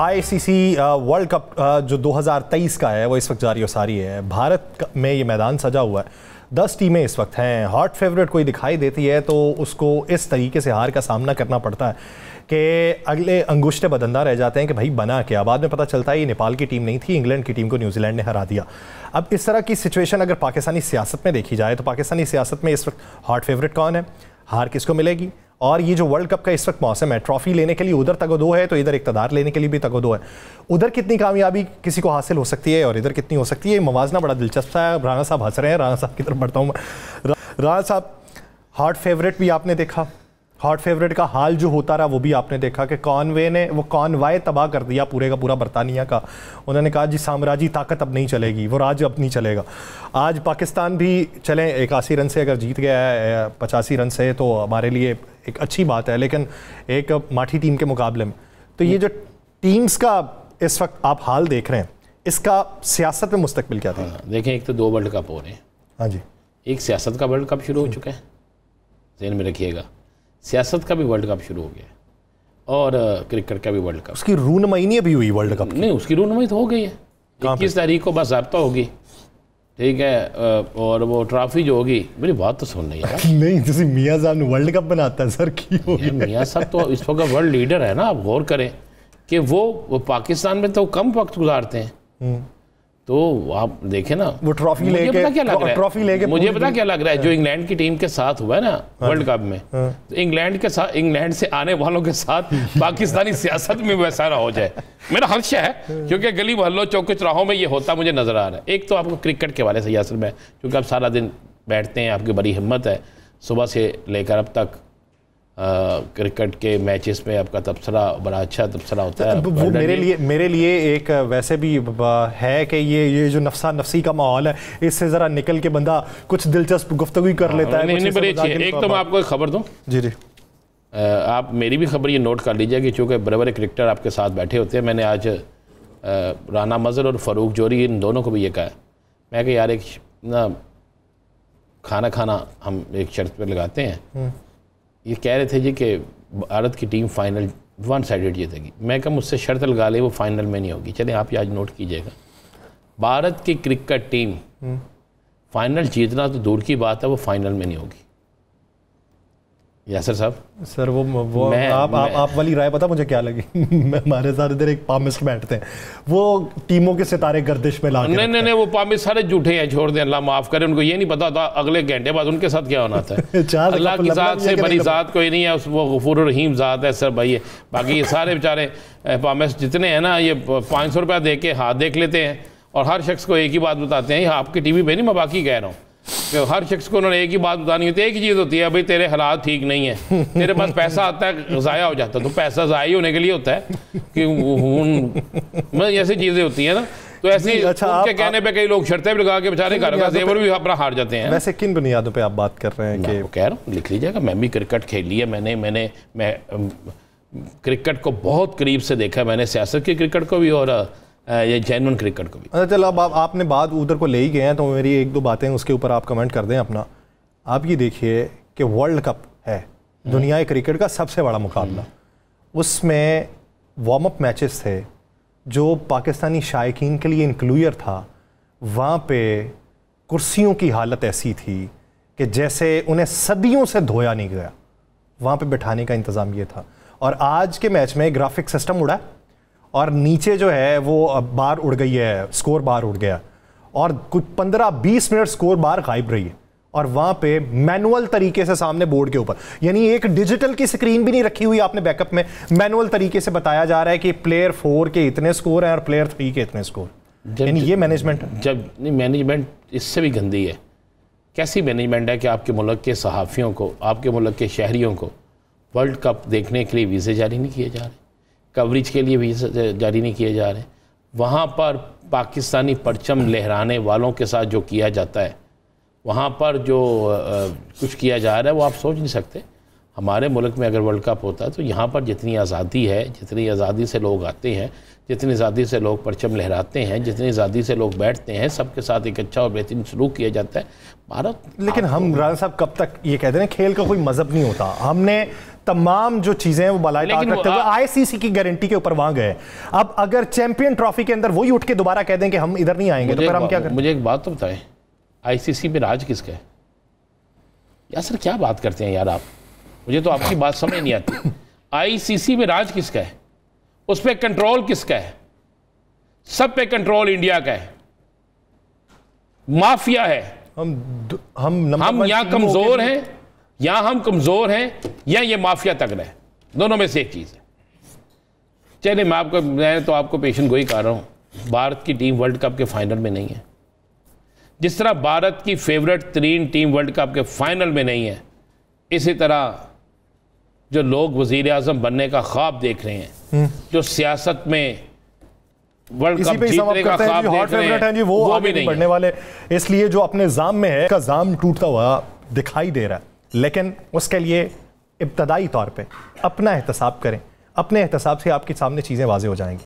आई world cup जो 2023 का है वो इस वक्त जारी और सारी है भारत में ये मैदान सजा हुआ है दस टीमें इस वक्त हैं हॉट फेवरेट कोई दिखाई देती है तो उसको इस तरीके से हार का सामना करना पड़ता है कि अगले अंगुष्ठे बदंदा रह जाते हैं कि भाई बना क्या बाद में पता चलता है ये नेपाल की टीम नहीं थी इंग्लैंड की टीम को न्यूजीलैंड ने हरा दिया अब इस तरह की सिचुएशन अगर पाकिस्तानी सियासत में देखी जाए तो पाकिस्तानी सियासत में इस वक्त हॉट फेवरेट कौन है हार किसको मिलेगी और ये जो वर्ल्ड कप का इस वक्त मौसम है ट्रॉफी लेने के लिए उधर दो है तो इधर इकतदार लेने के लिए भी दो है उधर कितनी कामयाबी किसी को हासिल हो सकती है और इधर कितनी हो सकती है मवाजना बड़ा दिलचस्प है राणा साहब हंस रहे हैं राणा साहब की तरफ बढ़ता हूँ राणा साहब हार्ट फेवरेट भी आपने देखा हॉट फेवरेट का हाल जो होता रहा वो भी आपने देखा कि कॉनवे ने वो कॉनवाय तबाह कर दिया पूरे का पूरा बरतानिया का उन्होंने कहा जी साम्राज्य ताकत अब नहीं चलेगी वो राज अब नहीं चलेगा आज पाकिस्तान भी चलें इक्यासी रन से अगर जीत गया है पचासी रन से तो हमारे लिए एक अच्छी बात है लेकिन एक माठी टीम के मुकाबले में तो ये जो टीम्स का इस वक्त आप हाल देख रहे हैं इसका सियासत में मुस्तबिल क्या था हाँ, देखें एक तो दो वर्ल्ड कप हो रहे हैं हाँ जी एक सियासत का वर्ल्ड कप शुरू हो चुका है जहन में रखिएगा सियासत का भी वर्ल्ड कप शुरू हो गया और क्रिकेट का भी वर्ल्ड कप उसकी रूनमई अभी हुई वर्ल्ड कप नहीं उसकी रूनमई तो हो गई है इक्कीस तारीख को बस बाबा होगी ठीक है और वो ट्रॉफी जो होगी मेरी बात तो सुन नहीं है नहीं जैसे मियाँ साहब वर्ल्ड कप बनाता है सर की मियाँ साहब तो इस वक्त वर्ल्ड लीडर है ना आप गौर करें कि वो, वो पाकिस्तान में तो कम वक्त गुजारते हैं हम्म। तो आप देखे ना वो ट्रॉफी लेके क्या लग रहा है ट्रॉफी लेके मुझे पता क्या लग रहा है जो हाँ। इंग्लैंड की टीम के साथ हुआ है ना हाँ। वर्ल्ड कप में हाँ। तो इंग्लैंड के साथ इंग्लैंड से आने वालों के साथ पाकिस्तानी सियासत में वैसा ना हो जाए मेरा हर्ष है क्योंकि गली मोहल्लों चौक चौराहों में ये होता मुझे नजर आ रहा है एक तो आपको क्रिकेट के वाले से यासर में क्योंकि आप सारा दिन बैठते हैं आपकी बड़ी हिम्मत है सुबह से लेकर अब तक क्रिकेट के मैचेस में आपका तबसरा बड़ा अच्छा तबसरा होता है तो वो मेरे लिए मेरे लिए एक वैसे भी है कि ये ये जो नफसा नफसी का माहौल है इससे ज़रा निकल के बंदा कुछ दिलचस्प गुफ्तु कर हाँ, लेता है नहीं नहीं एक तो, तो मैं आपको एक खबर दूँ जी जी आप मेरी भी खबर ये नोट कर लीजिए कि चूँकि बड़े बड़े क्रिकेटर आपके साथ बैठे होते हैं मैंने आज राना मज़र और फ़रूक जोरी इन दोनों को भी ये कहा मैं कह यार एक ना खाना खाना हम एक शर्त पर लगाते हैं हम्म। ये कह रहे थे जी कि भारत की टीम फाइनल वन साइडेड जीतेगी मैं कहा मुझसे शर्त लगा ले वो फाइनल में नहीं होगी चले आप ये आज नोट कीजिएगा भारत की क्रिकेट टीम फाइनल जीतना तो दूर की बात है वो फाइनल में नहीं होगी यासर साहब सर वो वो मैं, आप, मैं, आप आप वाली राय पता मुझे क्या लगी हमारे साथ इधर एक पामिस्ट बैठते हैं वो टीमों के सितारे गर्दिश में ला नहीं नहीं नहीं वो पामिस्ट सारे झूठे हैं छोड़ दें अल्लाह माफ़ करें उनको ये नहीं पता था अगले घंटे बाद उनके साथ क्या होना था अल्लाह की ज़ात से बड़ी ज़ात कोई नहीं है वो गफूर रहीम ज़ात है सर भाई बाकी ये सारे बेचारे पामिस्ट जितने हैं ना ये पाँच सौ रुपया दे के हाथ देख लेते हैं और हर शख्स को एक ही बात बताते हैं आपकी टी वी पर नहीं मैं बाकी कह रहा हूँ हर शख्स को उन्होंने एक ही बात बतानी होती है एक ही चीज़ होती है भाई तेरे हालात ठीक नहीं है तेरे पास पैसा आता है ज़ाया हो जाता है तो पैसा ज़ाया होने के लिए होता है कि मतलब ऐसी चीज़ें होती हैं ना तो ऐसी अच्छा आप, कहने आप, पे कई लोग शर्तें भी लगा के बेचारे घर का जेवर भी अपना हार जाते हैं वैसे किन बुनियादों पे आप बात कर रहे हैं कि कह रहा हूँ लिख लीजिएगा मैं भी क्रिकेट खेली है मैंने मैंने मैं क्रिकेट को बहुत करीब से देखा मैंने सियासत की क्रिकेट को भी और ये जैनवन क्रिकेट को भी अच्छा चलो अब आप, आपने बात उधर को ले ही गए हैं तो मेरी एक दो बातें उसके ऊपर आप कमेंट कर दें अपना आप ये देखिए कि वर्ल्ड कप है दुनिया क्रिकेट का सबसे बड़ा मुकाबला उसमें वार्म अप मैचेस थे जो पाकिस्तानी शायकीन के लिए इंक्लूर था वहाँ पे कुर्सियों की हालत ऐसी थी कि जैसे उन्हें सदियों से धोया नहीं गया वहाँ पे बैठाने का इंतज़ाम ये था और आज के मैच में ग्राफिक सिस्टम उड़ा और नीचे जो है वो बार उड़ गई है स्कोर बार उड़ गया और कुछ पंद्रह बीस मिनट स्कोर बार गायब रही है और वहाँ पे मैनुअल तरीके से सामने बोर्ड के ऊपर यानी एक डिजिटल की स्क्रीन भी नहीं रखी हुई आपने बैकअप में मैनुअल तरीके से बताया जा रहा है कि प्लेयर फोर के इतने स्कोर हैं और प्लेयर थ्री के इतने स्कोर यानी ये मैनेजमेंट जब नहीं मैनेजमेंट इससे भी गंदी है कैसी मैनेजमेंट है कि आपके मुल्क के सहाफ़ियों को आपके मुल्क के शहरीों को वर्ल्ड कप देखने के लिए वीज़े जारी नहीं किए जा रहे कवरेज के लिए भी जारी नहीं किए जा रहे वहाँ पर पाकिस्तानी परचम लहराने वालों के साथ जो किया जाता है वहाँ पर जो कुछ किया जा रहा है वो आप सोच नहीं सकते हमारे मुल्क में अगर वर्ल्ड कप होता है तो यहाँ पर जितनी आज़ादी है जितनी आज़ादी से लोग आते हैं जितनी आज़ादी से लोग परचम लहराते हैं जितनी आज़ादी से लोग बैठते हैं सबके साथ एक अच्छा और बेहतरीन सलूक किया जाता है भारत लेकिन हम राजा साहब कब तक ये कहते हैं खेल का कोई मज़हब नहीं होता हमने तमाम जो चीजें हैं वो बलाई रखते हुए आईसीसी की गारंटी के ऊपर वहां गए अब अगर चैंपियन ट्रॉफी के अंदर वही उठ के दोबारा कह दें कि हम इधर नहीं आएंगे तो फिर हम क्या करें मुझे एक बात तो बताएं आईसीसी में राज किसका है यार सर क्या बात करते हैं यार आप मुझे तो आपकी बात समझ नहीं आती आईसीसी में राज किसका है उस पर कंट्रोल किसका है सब पे कंट्रोल इंडिया का है माफिया है हम हम हम यहां कमजोर हैं या हम कमज़ोर हैं या ये माफिया तक रहे दोनों में से एक चीज़ है चलिए मैं आपको मैं तो आपको पेशन गोई कर रहा हूं भारत की टीम वर्ल्ड कप के फाइनल में नहीं है जिस तरह भारत की फेवरेट तरीन टीम वर्ल्ड कप के फाइनल में नहीं है इसी तरह जो लोग वजीर अजम बनने का ख्वाब देख रहे हैं हम्म। जो सियासत में वर्ल्ड कप जीतने का ख्वाब देख रहे हैं जी वो, वो भी नहीं बढ़ने वाले इसलिए जो अपने जाम में है का जाम टूटता हुआ दिखाई दे रहा है लेकिन उसके लिए इब्तदाई तौर पर अपना एहतसाब करें अपने एहतसाब से आपके सामने चीज़ें वाजे हो जाएंगी